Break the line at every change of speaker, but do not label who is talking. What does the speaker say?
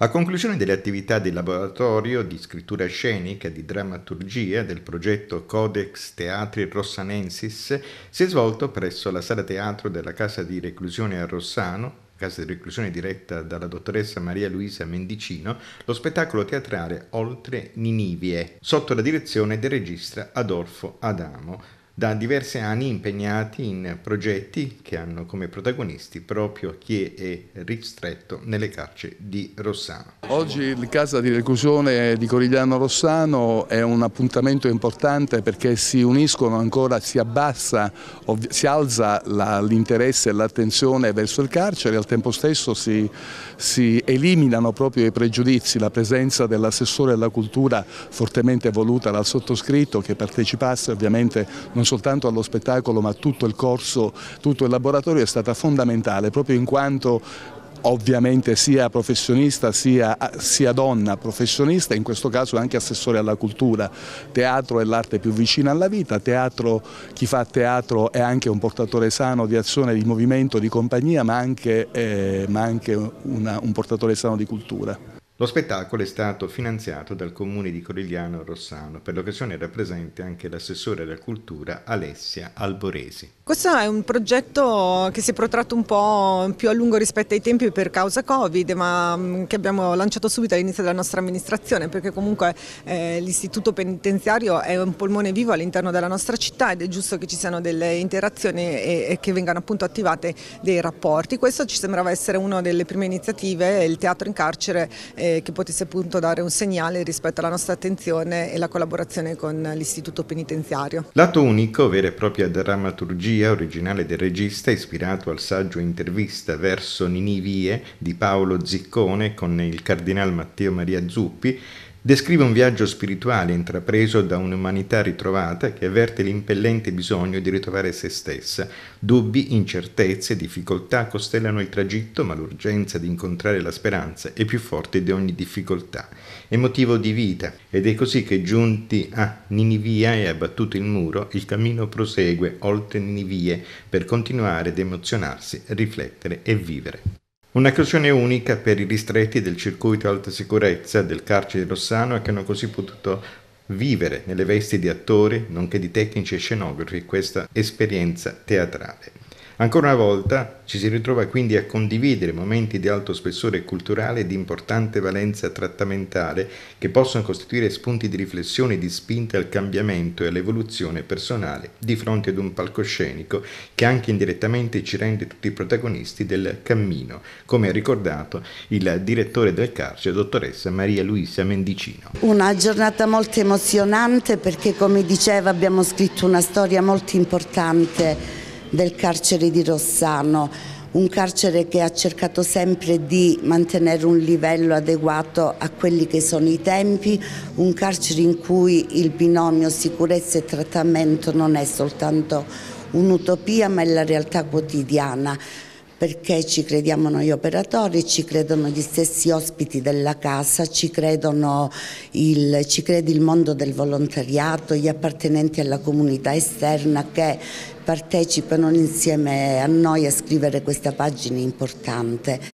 A conclusione delle attività del laboratorio di scrittura scenica e di drammaturgia del progetto Codex Teatri Rossanensis, si è svolto presso la sala teatro della casa di reclusione a Rossano, casa di reclusione diretta dalla dottoressa Maria Luisa Mendicino, lo spettacolo teatrale Oltre Ninivie, sotto la direzione del regista Adolfo Adamo, da diversi anni impegnati in progetti che hanno come protagonisti proprio chi è ristretto nelle carceri di Rossano.
Oggi il casa di reclusione di Corigliano Rossano è un appuntamento importante perché si uniscono ancora, si abbassa, si alza l'interesse e l'attenzione verso il carcere e al tempo stesso si, si eliminano proprio i pregiudizi, la presenza dell'assessore alla cultura fortemente voluta dal sottoscritto che partecipasse ovviamente non soltanto allo spettacolo ma tutto il corso, tutto il laboratorio è stata fondamentale proprio in quanto ovviamente sia professionista sia, sia, donna professionista, in questo caso anche assessore alla cultura. Teatro è l'arte più vicina alla vita, teatro, chi fa teatro è anche un portatore sano di azione, di movimento, di compagnia, ma anche, eh, ma anche una, un portatore sano di cultura.
Lo spettacolo è stato finanziato dal comune di Corigliano Rossano. Per l'occasione era presente anche l'assessore della cultura Alessia Alboresi.
Questo è un progetto che si è protratto un po' più a lungo rispetto ai tempi per causa Covid, ma mm, che abbiamo lanciato subito all'inizio della nostra amministrazione, perché comunque eh, l'istituto penitenziario è un polmone vivo all'interno della nostra città ed è giusto che ci siano delle interazioni e, e che vengano appunto attivate dei rapporti. Questo ci sembrava essere una delle prime iniziative, il teatro in carcere. Eh, eh, che potesse appunto dare un segnale rispetto alla nostra attenzione e la collaborazione con l'istituto penitenziario.
Lato unico, vera e propria drammaturgia originale del regista, ispirato al saggio intervista verso Ninivie di Paolo Ziccone con il cardinal Matteo Maria Zuppi, descrive un viaggio spirituale intrapreso da un'umanità ritrovata che avverte l'impellente bisogno di ritrovare se stessa. Dubbi, incertezze, difficoltà costellano il tragitto, ma l'urgenza di incontrare la speranza è più forte di ogni difficoltà. È motivo di vita ed è così che giunti a Ninivia e abbattuto il muro, il cammino prosegue oltre Ninivie per continuare ad emozionarsi, riflettere e vivere. Una occasione unica per i ristretti del circuito alta sicurezza del carcere di Rossano e che hanno così potuto vivere nelle vesti di attori, nonché di tecnici e scenografi, questa esperienza teatrale. Ancora una volta ci si ritrova quindi a condividere momenti di alto spessore culturale e di importante valenza trattamentale che possono costituire spunti di riflessione e di spinta al cambiamento e all'evoluzione personale di fronte ad un palcoscenico che anche indirettamente ci rende tutti protagonisti del cammino, come ha ricordato il direttore del carcere, dottoressa Maria Luisa Mendicino.
Una giornata molto emozionante perché come diceva abbiamo scritto una storia molto importante del carcere di Rossano, un carcere che ha cercato sempre di mantenere un livello adeguato a quelli che sono i tempi, un carcere in cui il binomio sicurezza e trattamento non è soltanto un'utopia ma è la realtà quotidiana perché ci crediamo noi operatori, ci credono gli stessi ospiti della casa, ci, il, ci crede il mondo del volontariato, gli appartenenti alla comunità esterna che partecipano insieme a noi a scrivere questa pagina importante.